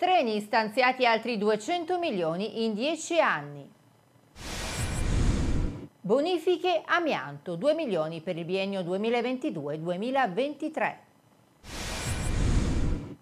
Treni stanziati altri 200 milioni in 10 anni. Bonifiche amianto 2 milioni per il biennio 2022-2023.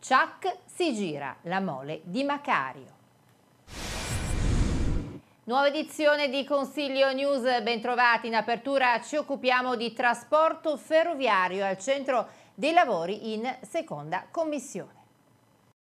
Ciac si gira la mole di Macario. Nuova edizione di Consiglio News, bentrovati in apertura, ci occupiamo di trasporto ferroviario al centro dei lavori in seconda commissione.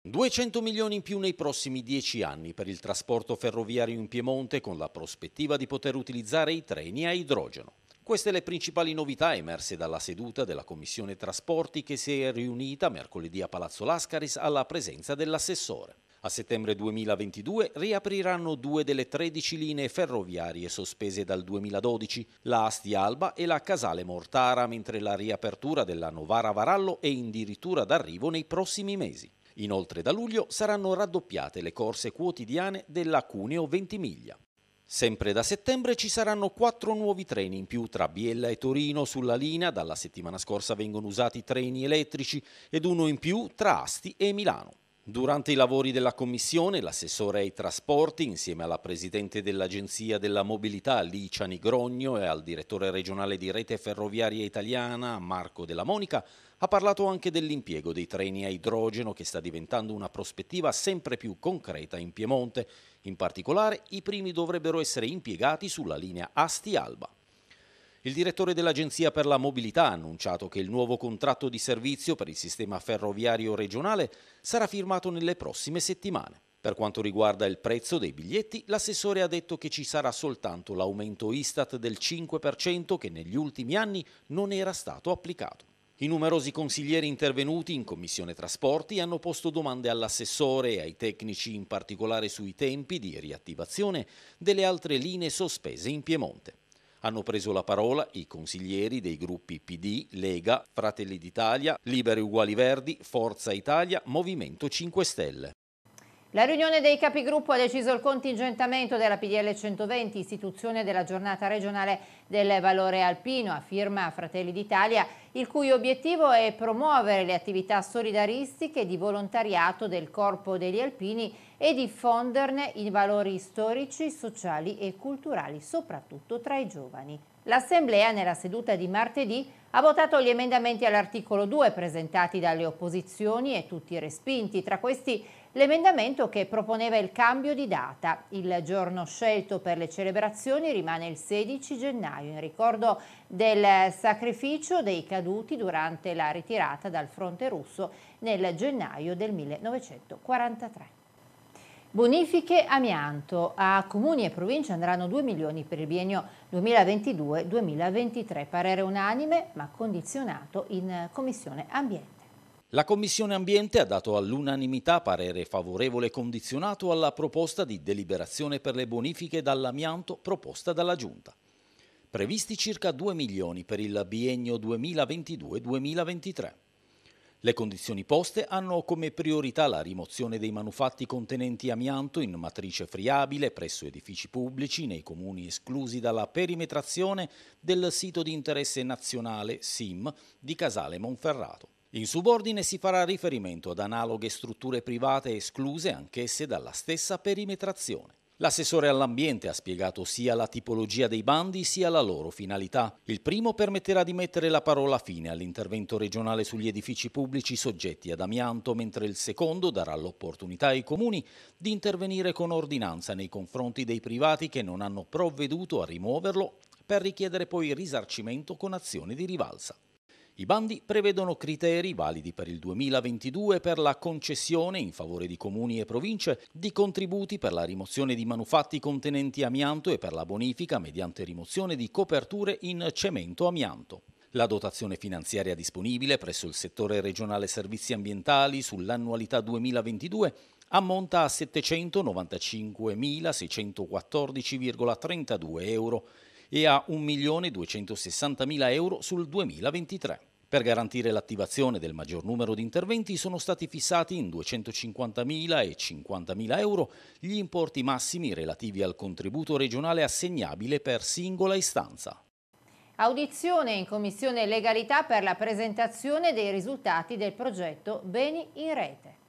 200 milioni in più nei prossimi dieci anni per il trasporto ferroviario in Piemonte con la prospettiva di poter utilizzare i treni a idrogeno. Queste le principali novità emerse dalla seduta della Commissione Trasporti che si è riunita mercoledì a Palazzo Lascaris alla presenza dell'assessore. A settembre 2022 riapriranno due delle 13 linee ferroviarie sospese dal 2012, la Asti Alba e la Casale Mortara, mentre la riapertura della Novara Varallo è addirittura d'arrivo nei prossimi mesi. Inoltre da luglio saranno raddoppiate le corse quotidiane della Cuneo Ventimiglia. Sempre da settembre ci saranno quattro nuovi treni in più tra Biella e Torino sulla linea, dalla settimana scorsa vengono usati treni elettrici ed uno in più tra Asti e Milano. Durante i lavori della Commissione, l'assessore ai trasporti, insieme alla Presidente dell'Agenzia della Mobilità Licia Nigrogno e al Direttore regionale di Rete Ferroviaria Italiana Marco Della Monica, ha parlato anche dell'impiego dei treni a idrogeno che sta diventando una prospettiva sempre più concreta in Piemonte. In particolare, i primi dovrebbero essere impiegati sulla linea Asti-Alba. Il direttore dell'Agenzia per la Mobilità ha annunciato che il nuovo contratto di servizio per il sistema ferroviario regionale sarà firmato nelle prossime settimane. Per quanto riguarda il prezzo dei biglietti, l'assessore ha detto che ci sarà soltanto l'aumento Istat del 5% che negli ultimi anni non era stato applicato. I numerosi consiglieri intervenuti in Commissione Trasporti hanno posto domande all'assessore e ai tecnici in particolare sui tempi di riattivazione delle altre linee sospese in Piemonte. Hanno preso la parola i consiglieri dei gruppi PD, Lega, Fratelli d'Italia, Liberi Uguali Verdi, Forza Italia, Movimento 5 Stelle. La riunione dei capigruppo ha deciso il contingentamento della PDL 120, istituzione della giornata regionale del valore alpino, a firma Fratelli d'Italia, il cui obiettivo è promuovere le attività solidaristiche di volontariato del Corpo degli Alpini e diffonderne i valori storici, sociali e culturali, soprattutto tra i giovani. L'Assemblea, nella seduta di martedì, ha votato gli emendamenti all'articolo 2 presentati dalle opposizioni e tutti respinti. Tra questi l'emendamento che proponeva il cambio di data. Il giorno scelto per le celebrazioni rimane il 16 gennaio in ricordo del sacrificio dei caduti durante la ritirata dal fronte russo nel gennaio del 1943. Bonifiche amianto. A comuni e province andranno 2 milioni per il biennio 2022-2023. Parere unanime ma condizionato in Commissione Ambiente. La Commissione Ambiente ha dato all'unanimità parere favorevole condizionato alla proposta di deliberazione per le bonifiche dall'amianto proposta dalla Giunta. Previsti circa 2 milioni per il biennio 2022-2023. Le condizioni poste hanno come priorità la rimozione dei manufatti contenenti amianto in matrice friabile presso edifici pubblici nei comuni esclusi dalla perimetrazione del sito di interesse nazionale SIM di Casale Monferrato. In subordine si farà riferimento ad analoghe strutture private escluse anch'esse dalla stessa perimetrazione. L'assessore all'ambiente ha spiegato sia la tipologia dei bandi sia la loro finalità. Il primo permetterà di mettere la parola fine all'intervento regionale sugli edifici pubblici soggetti ad amianto, mentre il secondo darà l'opportunità ai comuni di intervenire con ordinanza nei confronti dei privati che non hanno provveduto a rimuoverlo per richiedere poi risarcimento con azione di rivalsa. I bandi prevedono criteri validi per il 2022 per la concessione in favore di comuni e province di contributi per la rimozione di manufatti contenenti amianto e per la bonifica mediante rimozione di coperture in cemento amianto. La dotazione finanziaria disponibile presso il settore regionale servizi ambientali sull'annualità 2022 ammonta a 795.614,32 euro e a 1.260.000 euro sul 2023. Per garantire l'attivazione del maggior numero di interventi sono stati fissati in 250.000 e 50.000 euro gli importi massimi relativi al contributo regionale assegnabile per singola istanza. Audizione in Commissione Legalità per la presentazione dei risultati del progetto Beni in Rete.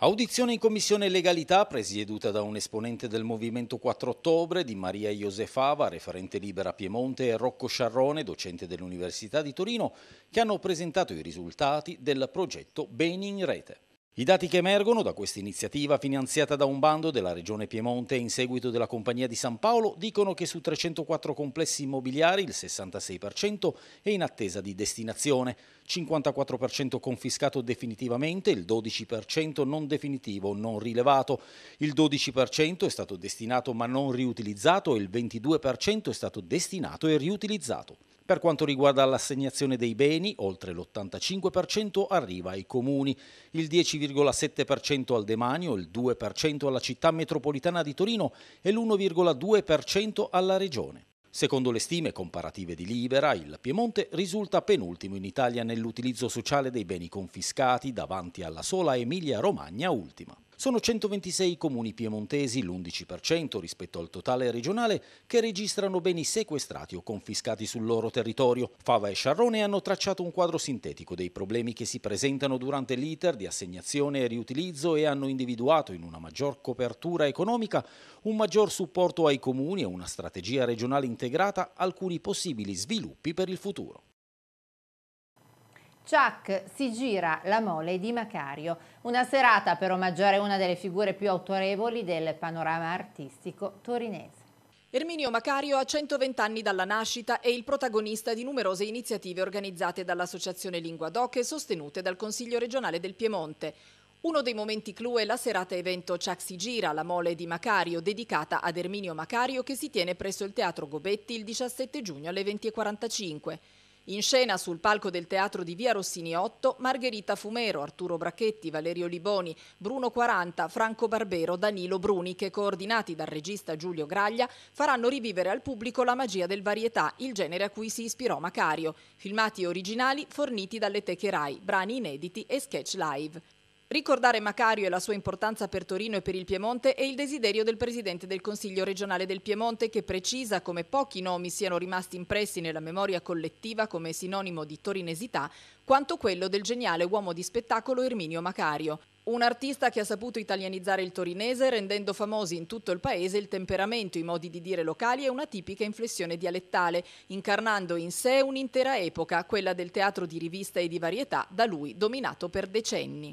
Audizione in Commissione Legalità presieduta da un esponente del Movimento 4 Ottobre di Maria Iosefava, referente libera Piemonte, e Rocco Sciarrone, docente dell'Università di Torino, che hanno presentato i risultati del progetto Beni in Rete. I dati che emergono da questa iniziativa finanziata da un bando della Regione Piemonte in seguito della Compagnia di San Paolo dicono che su 304 complessi immobiliari il 66% è in attesa di destinazione, 54% confiscato definitivamente, il 12% non definitivo non rilevato, il 12% è stato destinato ma non riutilizzato e il 22% è stato destinato e riutilizzato. Per quanto riguarda l'assegnazione dei beni, oltre l'85% arriva ai comuni, il 10,7% al demanio, il 2% alla città metropolitana di Torino e l'1,2% alla regione. Secondo le stime comparative di Libera, il Piemonte risulta penultimo in Italia nell'utilizzo sociale dei beni confiscati davanti alla sola Emilia-Romagna ultima. Sono 126 i comuni piemontesi, l'11% rispetto al totale regionale, che registrano beni sequestrati o confiscati sul loro territorio. Fava e Sciarrone hanno tracciato un quadro sintetico dei problemi che si presentano durante l'iter di assegnazione e riutilizzo e hanno individuato in una maggior copertura economica, un maggior supporto ai comuni e una strategia regionale integrata alcuni possibili sviluppi per il futuro. Chuck si gira la mole di Macario, una serata per omaggiare una delle figure più autorevoli del panorama artistico torinese. Erminio Macario ha 120 anni dalla nascita e il protagonista di numerose iniziative organizzate dall'Associazione Lingua Doc e sostenute dal Consiglio regionale del Piemonte. Uno dei momenti clou è la serata evento Ciac si gira, la mole di Macario, dedicata ad Erminio Macario che si tiene presso il Teatro Gobetti il 17 giugno alle 20.45. In scena sul palco del teatro di Via Rossini 8, Margherita Fumero, Arturo Bracchetti, Valerio Liboni, Bruno 40, Franco Barbero, Danilo Bruni, che coordinati dal regista Giulio Graglia, faranno rivivere al pubblico la magia del varietà, il genere a cui si ispirò Macario. Filmati originali forniti dalle Teche Rai, brani inediti e sketch live. Ricordare Macario e la sua importanza per Torino e per il Piemonte è il desiderio del Presidente del Consiglio regionale del Piemonte che precisa come pochi nomi siano rimasti impressi nella memoria collettiva come sinonimo di torinesità quanto quello del geniale uomo di spettacolo Erminio Macario. Un artista che ha saputo italianizzare il torinese rendendo famosi in tutto il paese il temperamento, i modi di dire locali e una tipica inflessione dialettale, incarnando in sé un'intera epoca, quella del teatro di rivista e di varietà, da lui dominato per decenni.